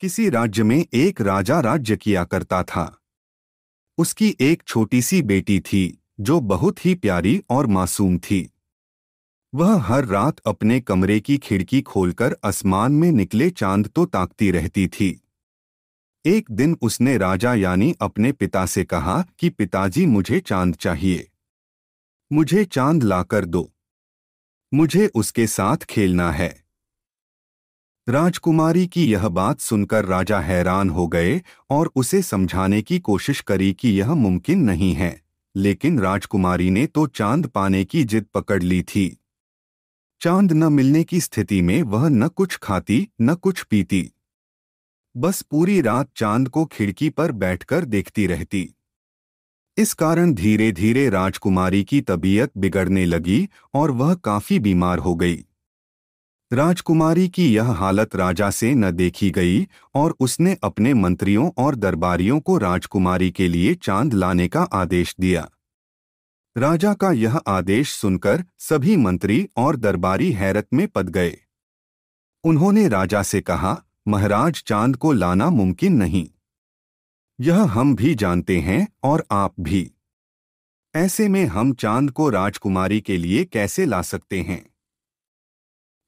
किसी राज्य में एक राजा राज्य किया करता था उसकी एक छोटी सी बेटी थी जो बहुत ही प्यारी और मासूम थी वह हर रात अपने कमरे की खिड़की खोलकर आसमान में निकले चांद तो ताकती रहती थी एक दिन उसने राजा यानी अपने पिता से कहा कि पिताजी मुझे चांद चाहिए मुझे चांद लाकर दो मुझे उसके साथ खेलना है राजकुमारी की यह बात सुनकर राजा हैरान हो गए और उसे समझाने की कोशिश करी कि यह मुमकिन नहीं है लेकिन राजकुमारी ने तो चांद पाने की जिद पकड़ ली थी चांद न मिलने की स्थिति में वह न कुछ खाती न कुछ पीती बस पूरी रात चांद को खिड़की पर बैठकर देखती रहती इस कारण धीरे धीरे राजकुमारी की तबीयत बिगड़ने लगी और वह काफी बीमार हो गई राजकुमारी की यह हालत राजा से न देखी गई और उसने अपने मंत्रियों और दरबारियों को राजकुमारी के लिए चांद लाने का आदेश दिया राजा का यह आदेश सुनकर सभी मंत्री और दरबारी हैरत में पद गए उन्होंने राजा से कहा महाराज चांद को लाना मुमकिन नहीं यह हम भी जानते हैं और आप भी ऐसे में हम चांद को राजकुमारी के लिए कैसे ला सकते हैं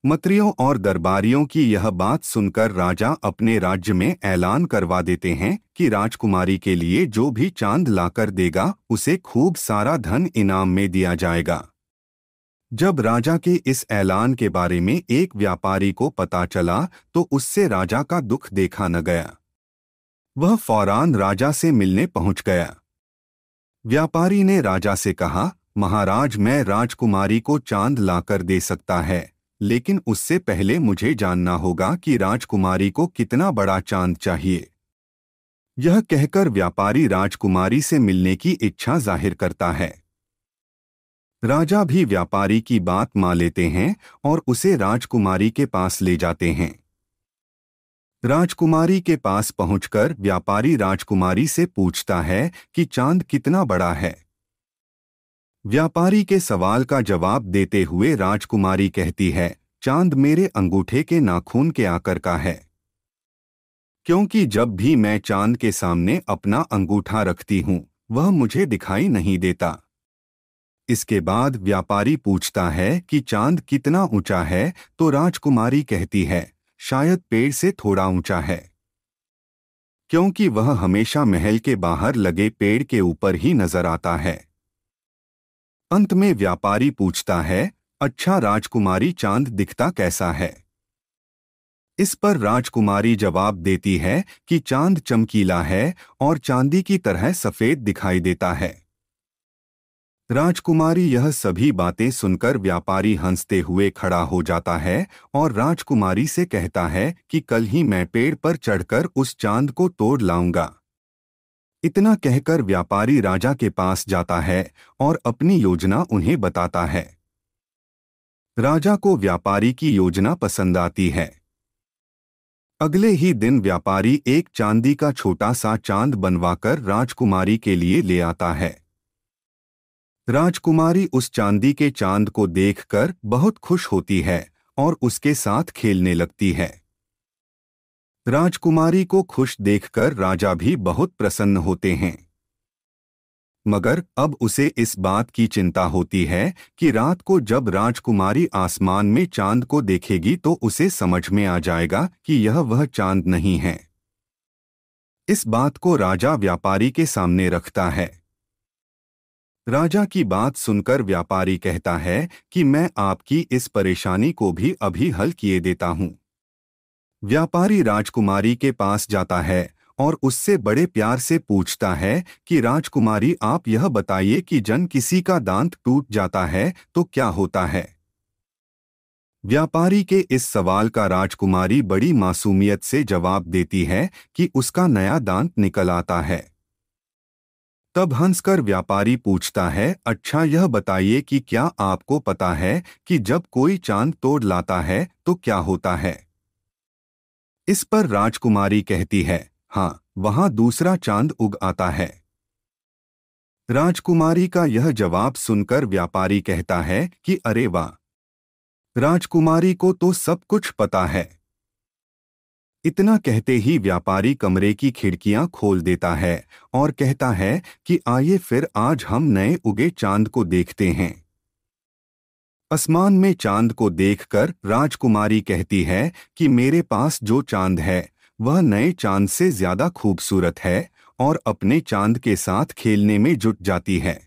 मंत्रियों और दरबारियों की यह बात सुनकर राजा अपने राज्य में ऐलान करवा देते हैं कि राजकुमारी के लिए जो भी चांद लाकर देगा उसे खूब सारा धन इनाम में दिया जाएगा जब राजा के इस ऐलान के बारे में एक व्यापारी को पता चला तो उससे राजा का दुख देखा न गया वह फौरान राजा से मिलने पहुंच गया व्यापारी ने राजा से कहा महाराज मैं राजकुमारी को चांद लाकर दे सकता है लेकिन उससे पहले मुझे जानना होगा कि राजकुमारी को कितना बड़ा चांद चाहिए यह कहकर व्यापारी राजकुमारी से मिलने की इच्छा जाहिर करता है राजा भी व्यापारी की बात मान लेते हैं और उसे राजकुमारी के पास ले जाते हैं राजकुमारी के पास पहुंचकर व्यापारी राजकुमारी से पूछता है कि चांद कितना बड़ा है व्यापारी के सवाल का जवाब देते हुए राजकुमारी कहती है चांद मेरे अंगूठे के नाखून के आकर का है क्योंकि जब भी मैं चांद के सामने अपना अंगूठा रखती हूँ वह मुझे दिखाई नहीं देता इसके बाद व्यापारी पूछता है कि चांद कितना ऊंचा है तो राजकुमारी कहती है शायद पेड़ से थोड़ा ऊंचा है क्योंकि वह हमेशा महल के बाहर लगे पेड़ के ऊपर ही नजर आता है अंत में व्यापारी पूछता है अच्छा राजकुमारी चांद दिखता कैसा है इस पर राजकुमारी जवाब देती है कि चांद चमकीला है और चांदी की तरह सफेद दिखाई देता है राजकुमारी यह सभी बातें सुनकर व्यापारी हंसते हुए खड़ा हो जाता है और राजकुमारी से कहता है कि कल ही मैं पेड़ पर चढ़कर उस चांद को तोड़ लाऊंगा इतना कहकर व्यापारी राजा के पास जाता है और अपनी योजना उन्हें बताता है राजा को व्यापारी की योजना पसंद आती है अगले ही दिन व्यापारी एक चांदी का छोटा सा चांद बनवाकर राजकुमारी के लिए ले आता है राजकुमारी उस चांदी के चांद को देखकर बहुत खुश होती है और उसके साथ खेलने लगती है राजकुमारी को खुश देखकर राजा भी बहुत प्रसन्न होते हैं मगर अब उसे इस बात की चिंता होती है कि रात को जब राजकुमारी आसमान में चांद को देखेगी तो उसे समझ में आ जाएगा कि यह वह चांद नहीं है इस बात को राजा व्यापारी के सामने रखता है राजा की बात सुनकर व्यापारी कहता है कि मैं आपकी इस परेशानी को भी अभी हल किए देता हूं व्यापारी राजकुमारी के पास जाता है और उससे बड़े प्यार से पूछता है कि राजकुमारी आप यह बताइए कि जन किसी का दांत टूट जाता है तो क्या होता है व्यापारी के इस सवाल का राजकुमारी बड़ी मासूमियत से जवाब देती है कि उसका नया दांत निकल आता है तब हंसकर व्यापारी पूछता है अच्छा यह बताइए कि क्या आपको पता है कि जब कोई चांद तोड़ लाता है तो क्या होता है इस पर राजकुमारी कहती है हाँ वहां दूसरा चांद उग आता है राजकुमारी का यह जवाब सुनकर व्यापारी कहता है कि अरे वाह राजकुमारी को तो सब कुछ पता है इतना कहते ही व्यापारी कमरे की खिड़कियां खोल देता है और कहता है कि आइए फिर आज हम नए उगे चांद को देखते हैं आसमान में चांद को देखकर राजकुमारी कहती है कि मेरे पास जो चांद है वह नए चांद से ज्यादा खूबसूरत है और अपने चांद के साथ खेलने में जुट जाती है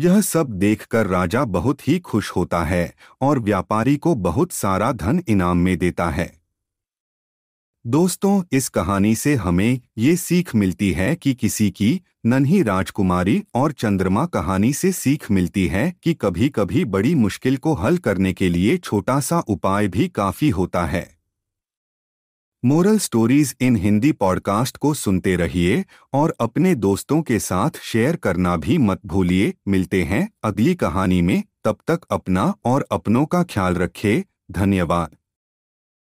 यह सब देखकर राजा बहुत ही खुश होता है और व्यापारी को बहुत सारा धन इनाम में देता है दोस्तों इस कहानी से हमें ये सीख मिलती है कि किसी की नन्ही राजकुमारी और चंद्रमा कहानी से सीख मिलती है कि कभी कभी बड़ी मुश्किल को हल करने के लिए छोटा सा उपाय भी काफी होता है moral stories in Hindi podcast को सुनते रहिए और अपने दोस्तों के साथ शेयर करना भी मत भूलिए मिलते हैं अगली कहानी में तब तक अपना और अपनों का ख्याल रखे धन्यवाद